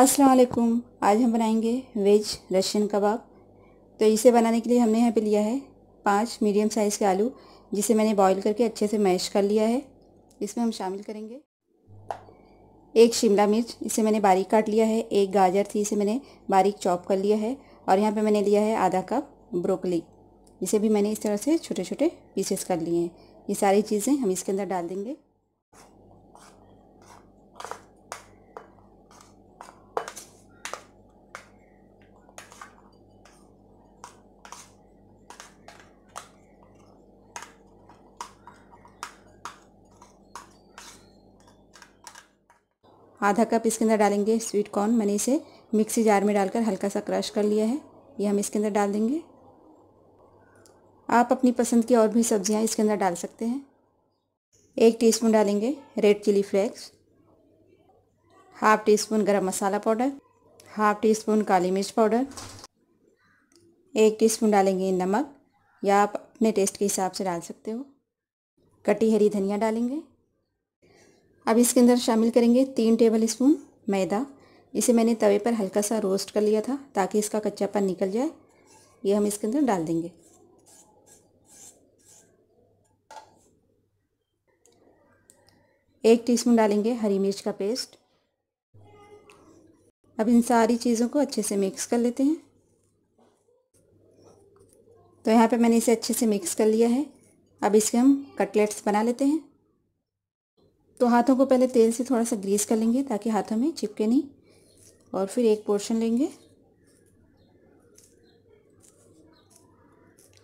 असलकुम आज हम बनाएंगे वेज रशियन कबाब तो इसे बनाने के लिए हमने यहाँ पे लिया है पांच मीडियम साइज़ के आलू जिसे मैंने बॉईल करके अच्छे से मैश कर लिया है इसमें हम शामिल करेंगे एक शिमला मिर्च इसे मैंने बारीक काट लिया है एक गाजर थी इसे मैंने बारीक चॉप कर लिया है और यहाँ पे मैंने लिया है आधा कप ब्रोकली इसे भी मैंने इस तरह से छोटे छोटे पीसेस कर लिए हैं ये सारी चीज़ें हम इसके अंदर डाल देंगे आधा कप इसके अंदर डालेंगे स्वीट कॉर्न मैंने इसे मिक्सी जार में डालकर हल्का सा क्रश कर लिया है ये हम इसके अंदर डाल देंगे आप अपनी पसंद की और भी सब्जियां इसके अंदर डाल सकते हैं एक टीस्पून डालेंगे red chilli flakes half teaspoon garam masala powder half teaspoon काली मिर्च पाउडर एक टीस्पून डालेंगे नमक या आप अपने टेस्ट के हिसाब से डाल सकते हो कटी हरी धनिया डालेंगे अब इसके अंदर शामिल करेंगे तीन टेबल स्पून मैदा इसे मैंने तवे पर हल्का सा रोस्ट कर लिया था ताकि इसका कच्चापन निकल जाए ये हम इसके अंदर डाल देंगे एक टीस्पून डालेंगे हरी मिर्च का पेस्ट अब इन सारी चीज़ों को अच्छे से मिक्स कर लेते हैं तो यहाँ पे मैंने इसे अच्छे से मिक्स कर लिया है अब इसके हम कटलेट्स बना लेते हैं तो हाथों को पहले तेल से थोड़ा सा ग्रीस कर लेंगे ताकि हाथों में चिपके नहीं और फिर एक पोर्शन लेंगे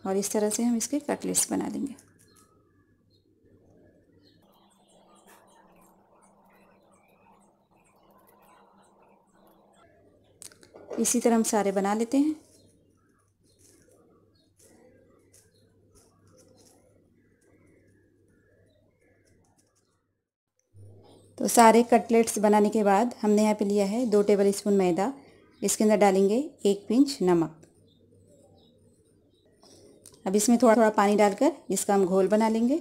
और इस तरह से हम इसके कटलेट्स बना लेंगे इसी तरह हम सारे बना लेते हैं तो सारे कटलेट्स बनाने के बाद हमने यहाँ पे लिया है दो टेबल स्पून मैदा इसके अंदर डालेंगे एक पिंच नमक अब इसमें थोड़ा थोड़ा पानी डालकर इसका हम घोल बना लेंगे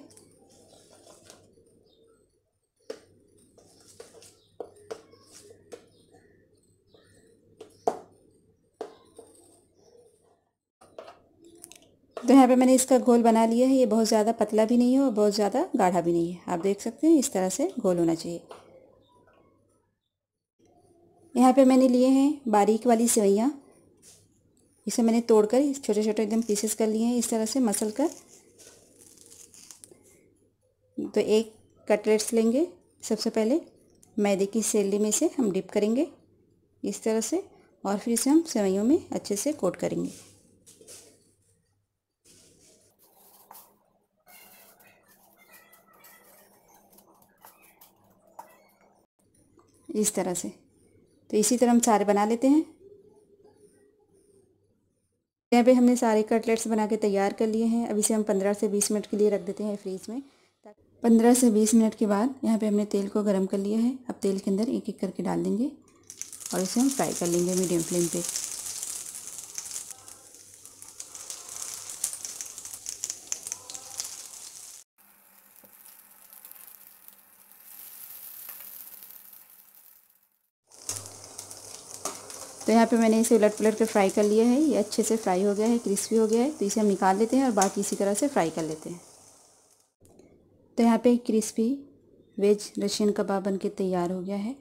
तो यहाँ पे मैंने इसका घोल बना लिया है ये बहुत ज़्यादा पतला भी नहीं है और बहुत ज़्यादा गाढ़ा भी नहीं है आप देख सकते हैं इस तरह से घोल होना चाहिए यहाँ पे मैंने लिए हैं बारीक वाली सेवैयाँ इसे मैंने तोड़कर छोटे छोटे एकदम पीसेस कर लिए हैं इस तरह से मसल कर तो एक कटलेट्स लेंगे सबसे पहले मैदे की सेली में से हम डिप करेंगे इस तरह से और फिर इसे हम सेवैयों में अच्छे से कोट करेंगे इस तरह से तो इसी तरह हम सारे बना लेते हैं यहाँ पे हमने सारे कटलेट्स बना के तैयार कर लिए हैं अब इसे हम पंद्रह से बीस मिनट के लिए रख देते हैं फ्रीज में पंद्रह से बीस मिनट के बाद यहाँ पे हमने तेल को गर्म कर लिया है अब तेल के अंदर एक एक करके डाल देंगे और इसे हम फ्राई कर लेंगे मीडियम फ्लेम पर तो यहाँ पे मैंने इसे उलट पलट कर फ्राई कर लिया है ये अच्छे से फ्राई हो गया है क्रिस्पी हो गया है तो इसे हम निकाल लेते हैं और बाकी इसी तरह से फ्राई कर लेते हैं तो यहाँ पे क्रिस्पी वेज रशियन कबाब बन के तैयार हो गया है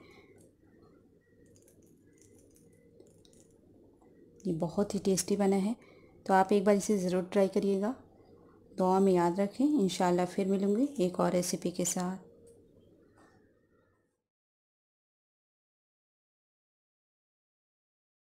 ये बहुत ही टेस्टी बना है तो आप एक बार इसे ज़रूर ट्राई करिएगा दुआ में याद रखें इन फिर मिलूँगी एक और रेसिपी के साथ